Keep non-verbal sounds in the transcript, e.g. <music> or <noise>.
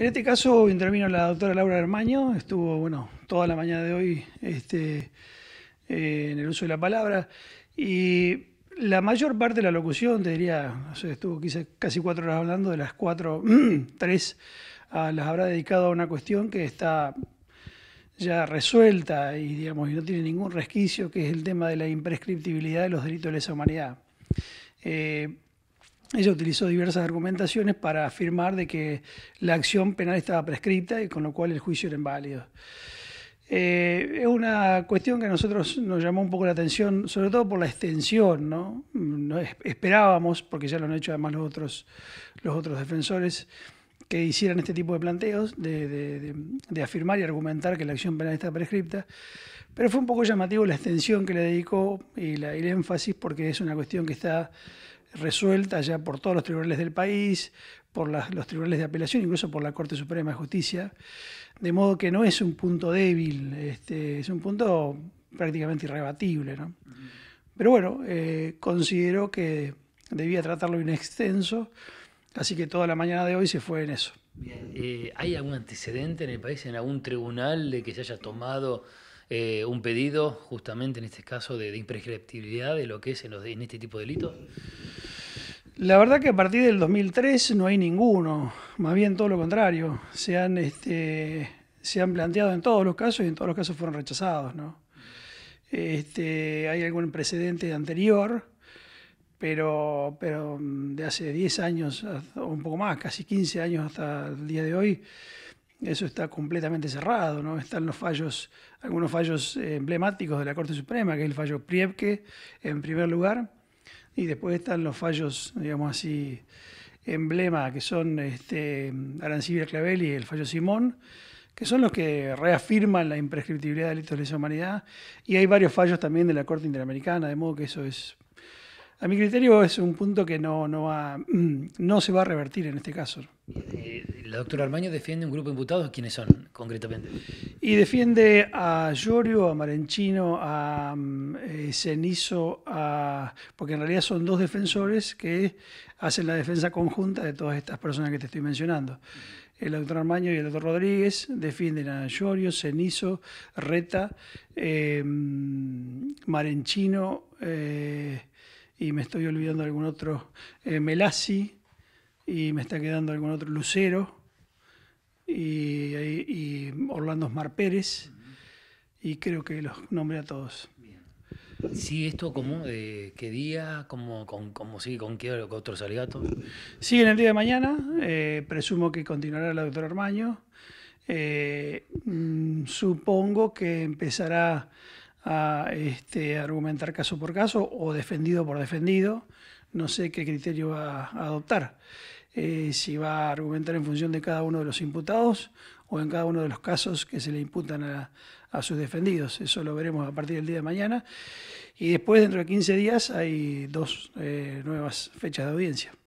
En este caso intervino la doctora Laura Hermaño, estuvo bueno, toda la mañana de hoy este, eh, en el uso de la palabra y la mayor parte de la locución, te diría, estuvo quizás casi cuatro horas hablando, de las cuatro, <clears throat> tres las habrá dedicado a una cuestión que está ya resuelta y digamos no tiene ningún resquicio, que es el tema de la imprescriptibilidad de los delitos de lesa humanidad. Eh, ella utilizó diversas argumentaciones para afirmar de que la acción penal estaba prescripta y con lo cual el juicio era inválido. Eh, es una cuestión que a nosotros nos llamó un poco la atención, sobre todo por la extensión, ¿no? esperábamos, porque ya lo han hecho además los otros, los otros defensores, que hicieran este tipo de planteos, de, afirmar y argumentar que la acción penal está prescripta, pero fue un poco llamativo la extensión que le dedicó y, y el énfasis, porque es una cuestión que está resuelta ya por todos los tribunales del país, por los tribunales de apelación, incluso por la Corte Suprema de Justicia, de modo que no es un punto débil, este, es un punto prácticamente irrebatible. Pero bueno, eh, considero que debía tratarlo en extenso, así que toda la mañana de hoy se fue en eso. Eh, ¿Hay algún antecedente en el país, en algún tribunal, de que se haya tomado eh, un pedido, justamente en este caso, de, imprescriptibilidad de lo que es en, en este tipo de delitos? La verdad que a partir del 2003 no hay ninguno, más bien todo lo contrario. Se han, este, se han planteado en todos los casos y en todos los casos fueron rechazados. Este, hay algún precedente anterior, pero, pero de hace 10 años, o un poco más, casi 15 años hasta el día de hoy, eso está completamente cerrado, ¿no? Están los fallos, algunos fallos eh, emblemáticos de la Corte Suprema, que es el fallo Priebke, en primer lugar, y después están los fallos, digamos así, emblema, que son este, Arancibia Clavel y el fallo Simón, que son los que reafirman la imprescriptibilidad de delitos de lesa humanidad. Y hay varios fallos también de la Corte Interamericana, de modo que eso es a mi criterio es un punto que no, no, mm, se va a revertir en este caso. Eh, la doctora Armaño defiende un grupo de imputados. ¿Quiénes son concretamente? Y defiende a Llorio, a Marenchino, a mm, eh, a, porque en realidad son dos defensores que hacen la defensa conjunta de todas estas personas que te estoy mencionando. El doctor Armaño y el doctor Rodríguez defienden a Llorio, Cenizo, Reta, eh, mm, Marenchino y me estoy olvidando algún otro eh, Melasi y me está quedando algún otro Lucero y, Orlando Osmar Pérez y creo que los nombré a todos. Sí, esto como de qué día, como como sigue con qué otro otros alegatos. Sigue en el día de mañana, eh, presumo que continuará la doctora Armaño. Eh, mm, supongo que empezará a este, argumentar caso por caso o defendido por defendido. No sé qué criterio va a adoptar. Eh, si va a argumentar en función de cada uno de los imputados o en cada uno de los casos que se le imputan a, sus defendidos. Eso lo veremos a partir del día de mañana. Y después, dentro de 15 días, hay dos eh, nuevas fechas de audiencia.